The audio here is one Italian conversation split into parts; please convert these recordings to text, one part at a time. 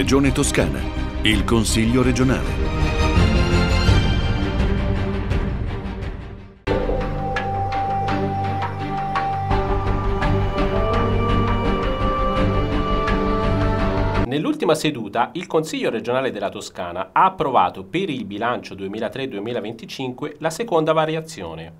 Regione Toscana, il Consiglio regionale. Nell'ultima seduta il Consiglio regionale della Toscana ha approvato per il bilancio 2003-2025 la seconda variazione,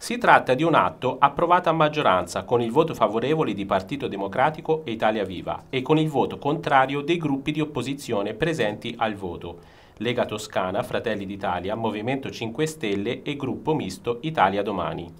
si tratta di un atto approvato a maggioranza con il voto favorevole di Partito Democratico e Italia Viva e con il voto contrario dei gruppi di opposizione presenti al voto. Lega Toscana, Fratelli d'Italia, Movimento 5 Stelle e Gruppo Misto Italia Domani.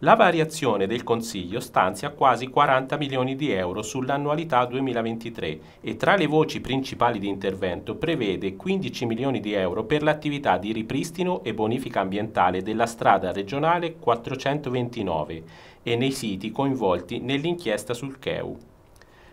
La variazione del Consiglio stanzia quasi 40 milioni di euro sull'annualità 2023 e tra le voci principali di intervento prevede 15 milioni di euro per l'attività di ripristino e bonifica ambientale della strada regionale 429 e nei siti coinvolti nell'inchiesta sul CEU.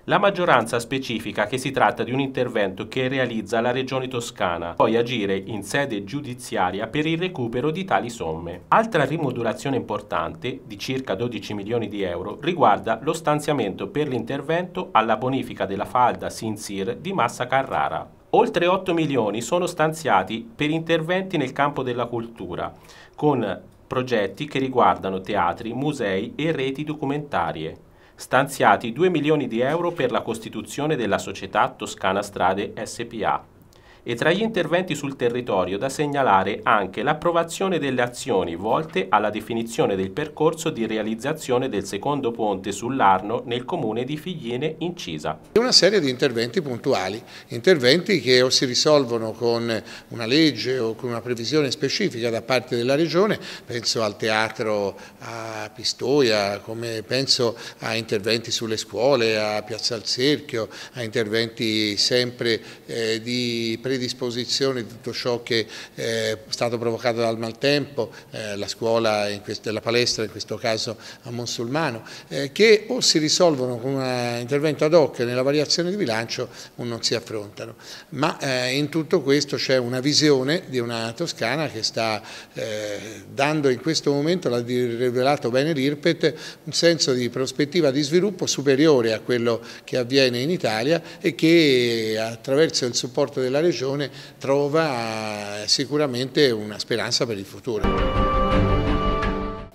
La maggioranza specifica che si tratta di un intervento che realizza la Regione Toscana, poi agire in sede giudiziaria per il recupero di tali somme. Altra rimodulazione importante, di circa 12 milioni di euro, riguarda lo stanziamento per l'intervento alla bonifica della falda Sinsir di Massa Carrara. Oltre 8 milioni sono stanziati per interventi nel campo della cultura, con progetti che riguardano teatri, musei e reti documentarie stanziati 2 milioni di euro per la costituzione della società Toscana Strade SPA e tra gli interventi sul territorio da segnalare anche l'approvazione delle azioni volte alla definizione del percorso di realizzazione del secondo ponte sull'Arno nel comune di Figliene Incisa. Una serie di interventi puntuali, interventi che o si risolvono con una legge o con una previsione specifica da parte della regione, penso al teatro a Pistoia, come penso a interventi sulle scuole, a Piazza al Cerchio, a interventi sempre eh, di prevenzione ridisposizione di tutto ciò che eh, è stato provocato dal maltempo, eh, la scuola, questo, la palestra in questo caso a Monsulmano, eh, che o si risolvono con un intervento ad hoc nella variazione di bilancio o non si affrontano. Ma in tutto questo c'è una visione di una Toscana che sta dando in questo momento, l'ha rivelato bene l'IRPET, un senso di prospettiva di sviluppo superiore a quello che avviene in Italia e che attraverso il supporto della Regione ragione trova eh, sicuramente una speranza per il futuro.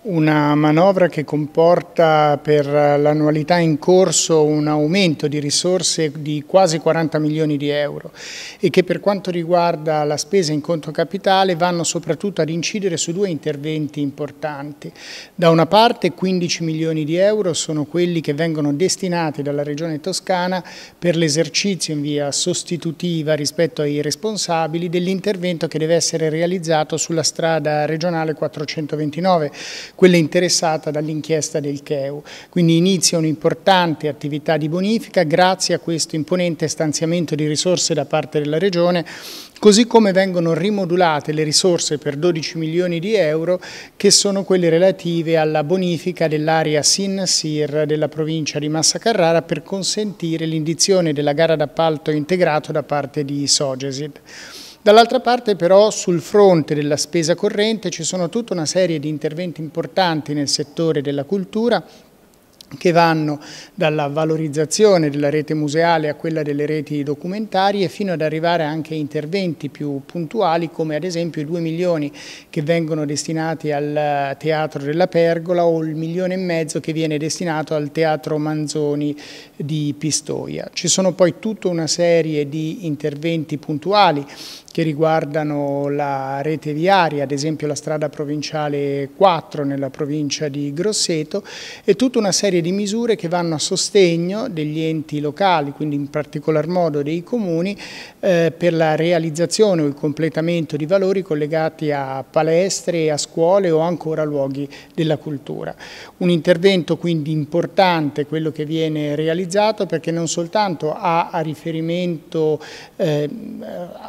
Una manovra che comporta per l'annualità in corso un aumento di risorse di quasi 40 milioni di euro e che per quanto riguarda la spesa in conto capitale vanno soprattutto ad incidere su due interventi importanti. Da una parte 15 milioni di euro sono quelli che vengono destinati dalla Regione Toscana per l'esercizio in via sostitutiva rispetto ai responsabili dell'intervento che deve essere realizzato sulla strada regionale 429 quella interessata dall'inchiesta del CEU. Quindi inizia un'importante attività di bonifica grazie a questo imponente stanziamento di risorse da parte della Regione, così come vengono rimodulate le risorse per 12 milioni di euro che sono quelle relative alla bonifica dell'area Sin-Sir della provincia di Massa Carrara per consentire l'indizione della gara d'appalto integrato da parte di Sogesid. Dall'altra parte però sul fronte della spesa corrente ci sono tutta una serie di interventi importanti nel settore della cultura che vanno dalla valorizzazione della rete museale a quella delle reti documentarie fino ad arrivare anche a interventi più puntuali come ad esempio i 2 milioni che vengono destinati al Teatro della Pergola o il milione e mezzo che viene destinato al Teatro Manzoni di Pistoia. Ci sono poi tutta una serie di interventi puntuali che riguardano la rete viaria, ad esempio la strada provinciale 4 nella provincia di Grosseto e tutta una serie di misure che vanno a sostegno degli enti locali, quindi in particolar modo dei comuni, eh, per la realizzazione o il completamento di valori collegati a palestre, a scuole o ancora luoghi della cultura. Un intervento quindi importante quello che viene realizzato perché non soltanto ha a riferimento eh,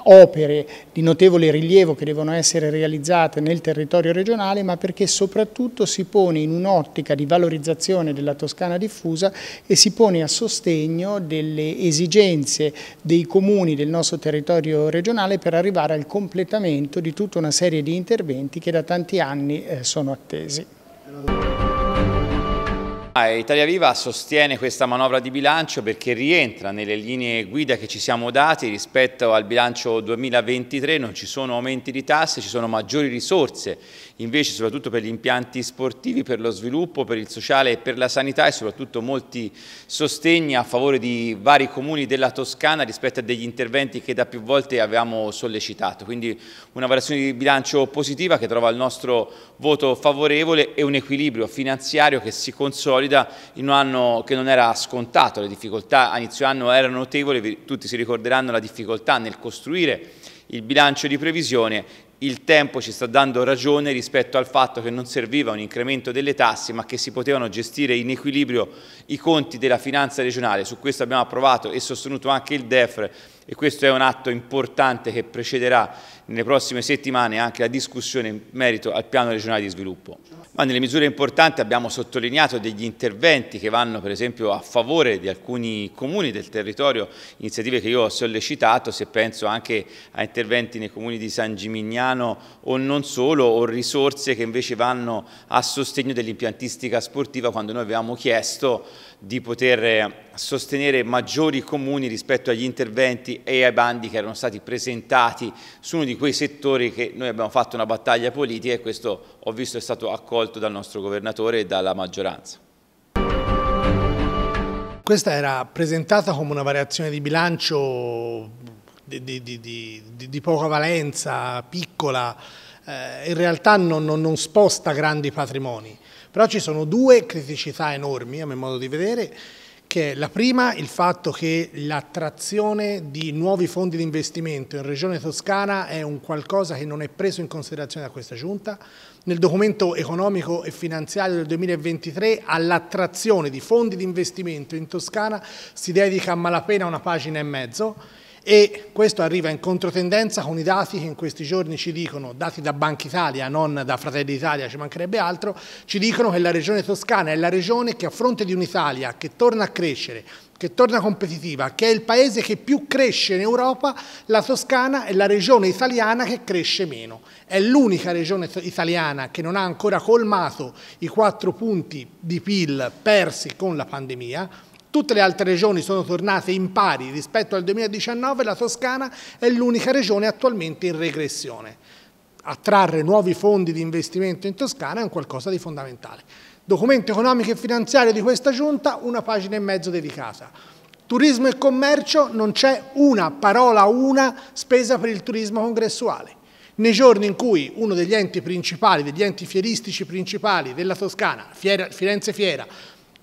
opere di notevole rilievo che devono essere realizzate nel territorio regionale, ma perché soprattutto si pone in un'ottica di valorizzazione della Toscana diffusa e si pone a sostegno delle esigenze dei comuni del nostro territorio regionale per arrivare al completamento di tutta una serie di interventi che da tanti anni eh, sono attesi. Ah, Italia Viva sostiene questa manovra di bilancio perché rientra nelle linee guida che ci siamo dati rispetto al bilancio 2023, non ci sono aumenti di tasse, ci sono maggiori risorse invece soprattutto per gli impianti sportivi, per lo sviluppo, per il sociale e per la sanità e soprattutto molti sostegni a favore di vari comuni della Toscana rispetto a degli interventi che da più volte avevamo sollecitato. Quindi una variazione di bilancio positiva che trova il nostro voto favorevole e un equilibrio finanziario che si consolida in un anno che non era scontato, le difficoltà a inizio anno erano notevoli, tutti si ricorderanno la difficoltà nel costruire il bilancio di previsione il tempo ci sta dando ragione rispetto al fatto che non serviva un incremento delle tasse ma che si potevano gestire in equilibrio i conti della finanza regionale, su questo abbiamo approvato e sostenuto anche il DEFRE e questo è un atto importante che precederà nelle prossime settimane anche la discussione in merito al piano regionale di sviluppo. Ma nelle misure importanti abbiamo sottolineato degli interventi che vanno per esempio a favore di alcuni comuni del territorio, iniziative che io ho sollecitato, se penso anche a interventi nei comuni di San Gimignano o non solo, o risorse che invece vanno a sostegno dell'impiantistica sportiva quando noi avevamo chiesto di poter sostenere maggiori comuni rispetto agli interventi e ai bandi che erano stati presentati su uno di quei settori che noi abbiamo fatto una battaglia politica e questo ho visto è stato accolto dal nostro governatore e dalla maggioranza. Questa era presentata come una variazione di bilancio di, di, di, di poca valenza, piccola, eh, in realtà non, non, non sposta grandi patrimoni. Però ci sono due criticità enormi, a mio modo di vedere, che la prima il fatto che l'attrazione di nuovi fondi di investimento in Regione Toscana è un qualcosa che non è preso in considerazione da questa Giunta. Nel documento economico e finanziario del 2023 all'attrazione di fondi di investimento in Toscana si dedica a malapena una pagina e mezzo e questo arriva in controtendenza con i dati che in questi giorni ci dicono, dati da Banca Italia, non da Fratelli d'Italia, ci mancherebbe altro, ci dicono che la regione toscana è la regione che a fronte di un'Italia che torna a crescere, che torna competitiva, che è il paese che più cresce in Europa, la Toscana è la regione italiana che cresce meno. È l'unica regione italiana che non ha ancora colmato i quattro punti di PIL persi con la pandemia, Tutte le altre regioni sono tornate in pari rispetto al 2019, la Toscana è l'unica regione attualmente in regressione. Attrarre nuovi fondi di investimento in Toscana è un qualcosa di fondamentale. Documento economico e finanziario di questa giunta, una pagina e mezzo dedicata. Turismo e commercio non c'è una parola, una spesa per il turismo congressuale. Nei giorni in cui uno degli enti principali, degli enti fieristici principali della Toscana, Fiera, Firenze Fiera,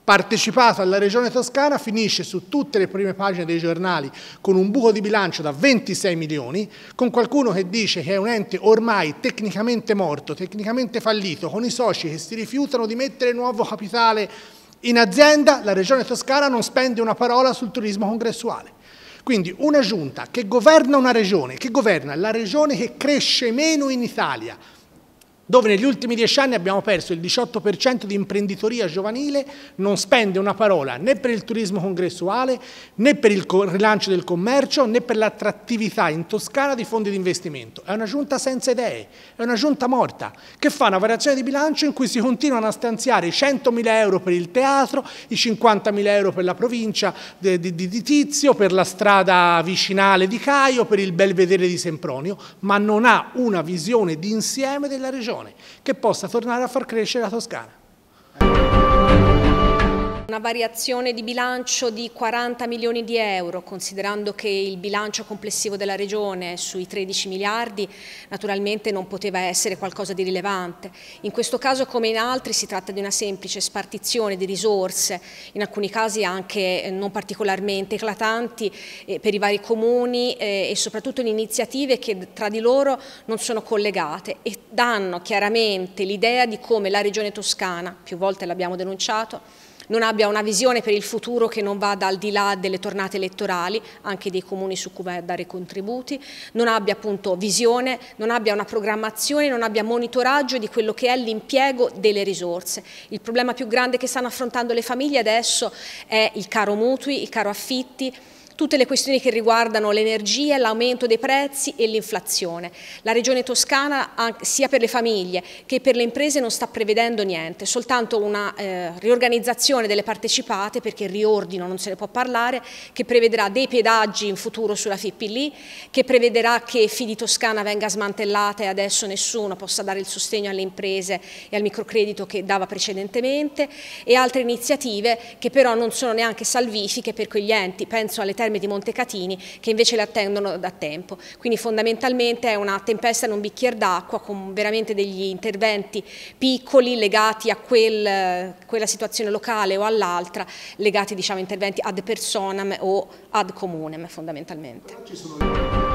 partecipato alla regione toscana finisce su tutte le prime pagine dei giornali con un buco di bilancio da 26 milioni, con qualcuno che dice che è un ente ormai tecnicamente morto, tecnicamente fallito, con i soci che si rifiutano di mettere nuovo capitale in azienda, la regione toscana non spende una parola sul turismo congressuale. Quindi una giunta che governa una regione, che governa la regione che cresce meno in Italia, dove negli ultimi dieci anni abbiamo perso il 18% di imprenditoria giovanile, non spende una parola né per il turismo congressuale, né per il rilancio del commercio, né per l'attrattività in Toscana di fondi di investimento. È una giunta senza idee, è una giunta morta, che fa una variazione di bilancio in cui si continuano a stanziare i 100.000 euro per il teatro, i 50.000 euro per la provincia di, di, di Tizio, per la strada vicinale di Caio, per il belvedere di Sempronio, ma non ha una visione d'insieme della regione un'azione che possa tornare a far crescere la Toscana. Una variazione di bilancio di 40 milioni di euro, considerando che il bilancio complessivo della Regione è sui 13 miliardi, naturalmente non poteva essere qualcosa di rilevante. In questo caso, come in altri, si tratta di una semplice spartizione di risorse, in alcuni casi anche eh, non particolarmente eclatanti, eh, per i vari comuni eh, e soprattutto in iniziative che tra di loro non sono collegate e danno chiaramente l'idea di come la Regione Toscana, più volte l'abbiamo denunciato, non abbia una visione per il futuro che non vada al di là delle tornate elettorali, anche dei comuni su cui vai a dare contributi, non abbia appunto visione, non abbia una programmazione, non abbia monitoraggio di quello che è l'impiego delle risorse. Il problema più grande che stanno affrontando le famiglie adesso è il caro mutui, il caro affitti, tutte le questioni che riguardano l'energia, l'aumento dei prezzi e l'inflazione. La Regione Toscana sia per le famiglie che per le imprese non sta prevedendo niente, soltanto una eh, riorganizzazione delle partecipate perché riordino non se ne può parlare, che prevederà dei pedaggi in futuro sulla FIPLI, che prevederà che Fidi Toscana venga smantellata e adesso nessuno possa dare il sostegno alle imprese e al microcredito che dava precedentemente e altre iniziative che però non sono neanche salvifiche per quegli enti, penso alle terre Terme di Montecatini che invece le attendono da tempo. Quindi fondamentalmente è una tempesta in un bicchiere d'acqua con veramente degli interventi piccoli legati a quel, quella situazione locale o all'altra, legati diciamo interventi ad personam o ad comunem fondamentalmente.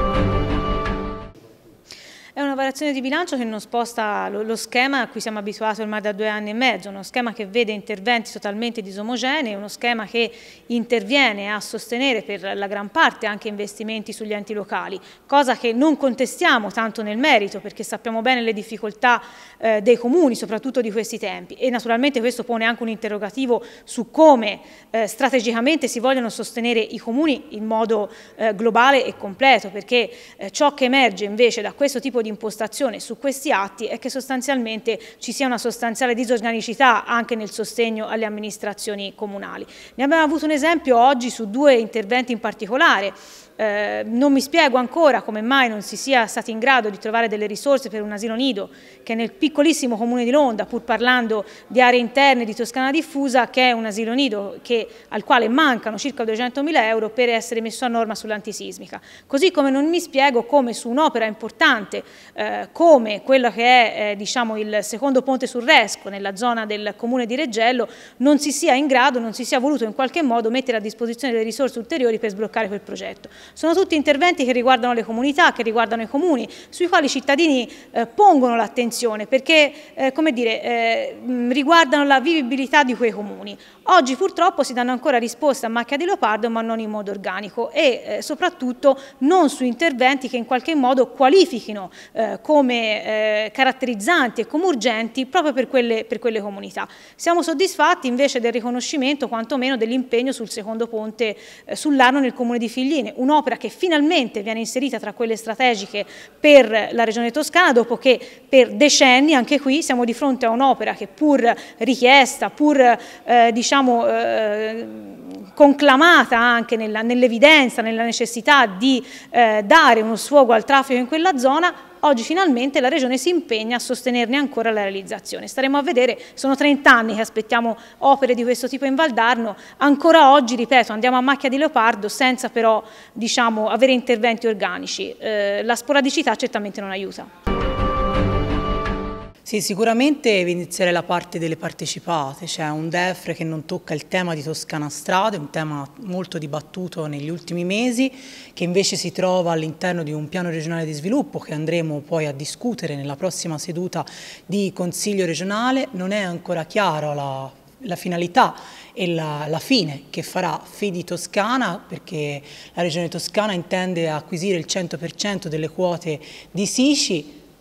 È una variazione di bilancio che non sposta lo, lo schema a cui siamo abituati ormai da due anni e mezzo, uno schema che vede interventi totalmente disomogenei, uno schema che interviene a sostenere per la gran parte anche investimenti sugli enti locali, cosa che non contestiamo tanto nel merito perché sappiamo bene le difficoltà eh, dei comuni, soprattutto di questi tempi e naturalmente questo pone anche un interrogativo su come eh, strategicamente si vogliono sostenere i comuni in modo eh, globale e completo perché eh, ciò che emerge invece da questo tipo di di impostazione su questi atti è che sostanzialmente ci sia una sostanziale disorganicità anche nel sostegno alle amministrazioni comunali. Ne abbiamo avuto un esempio oggi su due interventi in particolare, eh, non mi spiego ancora come mai non si sia stati in grado di trovare delle risorse per un asilo nido che nel piccolissimo comune di Londa, pur parlando di aree interne di Toscana diffusa, che è un asilo nido che, al quale mancano circa 200.000 euro per essere messo a norma sull'antisismica. Così come non mi spiego come su un'opera importante eh, come quello che è eh, diciamo, il secondo ponte sul Resco nella zona del comune di Reggello non si sia in grado, non si sia voluto in qualche modo mettere a disposizione delle risorse ulteriori per sbloccare quel progetto. Sono tutti interventi che riguardano le comunità, che riguardano i comuni, sui quali i cittadini eh, pongono l'attenzione perché eh, come dire, eh, riguardano la vivibilità di quei comuni. Oggi purtroppo si danno ancora risposte a macchia di leopardo ma non in modo organico e eh, soprattutto non su interventi che in qualche modo qualifichino eh, come eh, caratterizzanti e come urgenti proprio per quelle, per quelle, comunità. Siamo soddisfatti invece del riconoscimento quantomeno dell'impegno sul secondo ponte eh, sull'Arno nel comune di Figline, un'opera che finalmente viene inserita tra quelle strategiche per la regione toscana dopo che per decenni anche qui siamo di fronte a un'opera che pur richiesta, pur eh, diciamo eh, conclamata anche nell'evidenza, nella, nell nella necessità di eh, dare uno sfogo al traffico in quella zona, oggi finalmente la Regione si impegna a sostenerne ancora la realizzazione. Staremo a vedere, sono 30 anni che aspettiamo opere di questo tipo in Valdarno, ancora oggi, ripeto, andiamo a macchia di leopardo senza però diciamo, avere interventi organici. Eh, la sporadicità certamente non aiuta. Sì, sicuramente evidenzierei la parte delle partecipate, c'è cioè un DEFRE che non tocca il tema di Toscana Strade, un tema molto dibattuto negli ultimi mesi, che invece si trova all'interno di un piano regionale di sviluppo che andremo poi a discutere nella prossima seduta di Consiglio regionale, non è ancora chiaro la la finalità e la, la, fine che farà Fidi Toscana perché la Regione Toscana intende acquisire il 100% delle quote di Sici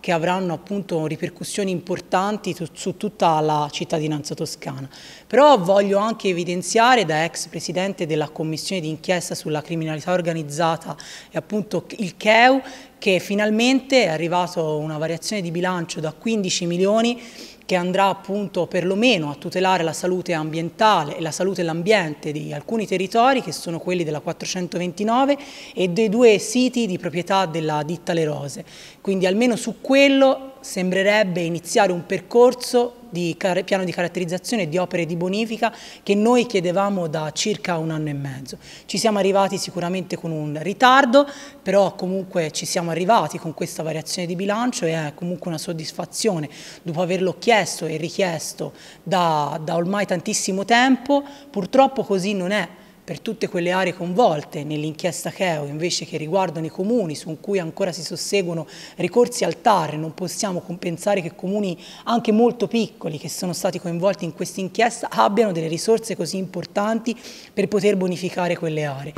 che avranno appunto ripercussioni importanti su tutta la cittadinanza toscana. Però voglio anche evidenziare da ex presidente della commissione d'inchiesta sulla criminalità organizzata e appunto il CEU che finalmente è arrivata una variazione di bilancio da 15 milioni che andrà appunto perlomeno a tutelare la salute ambientale e la salute dell'ambiente di alcuni territori che sono quelli della 429 e dei due siti di proprietà della ditta Le Rose. Quindi almeno su quello sembrerebbe iniziare un percorso di piano di caratterizzazione di opere di bonifica che noi chiedevamo da circa un anno e mezzo. Ci siamo arrivati sicuramente con un ritardo, però comunque ci siamo arrivati con questa variazione di bilancio e è comunque una soddisfazione dopo averlo chiesto e richiesto da, da ormai tantissimo tempo. Purtroppo così non è per tutte quelle aree coinvolte nell'inchiesta Cheo invece che riguardano i comuni su cui ancora si susseguono ricorsi al TAR, non possiamo compensare che comuni anche molto piccoli che sono stati coinvolti in questa inchiesta abbiano delle risorse così importanti per poter bonificare quelle aree.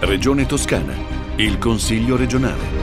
Regione Toscana, il Consiglio regionale.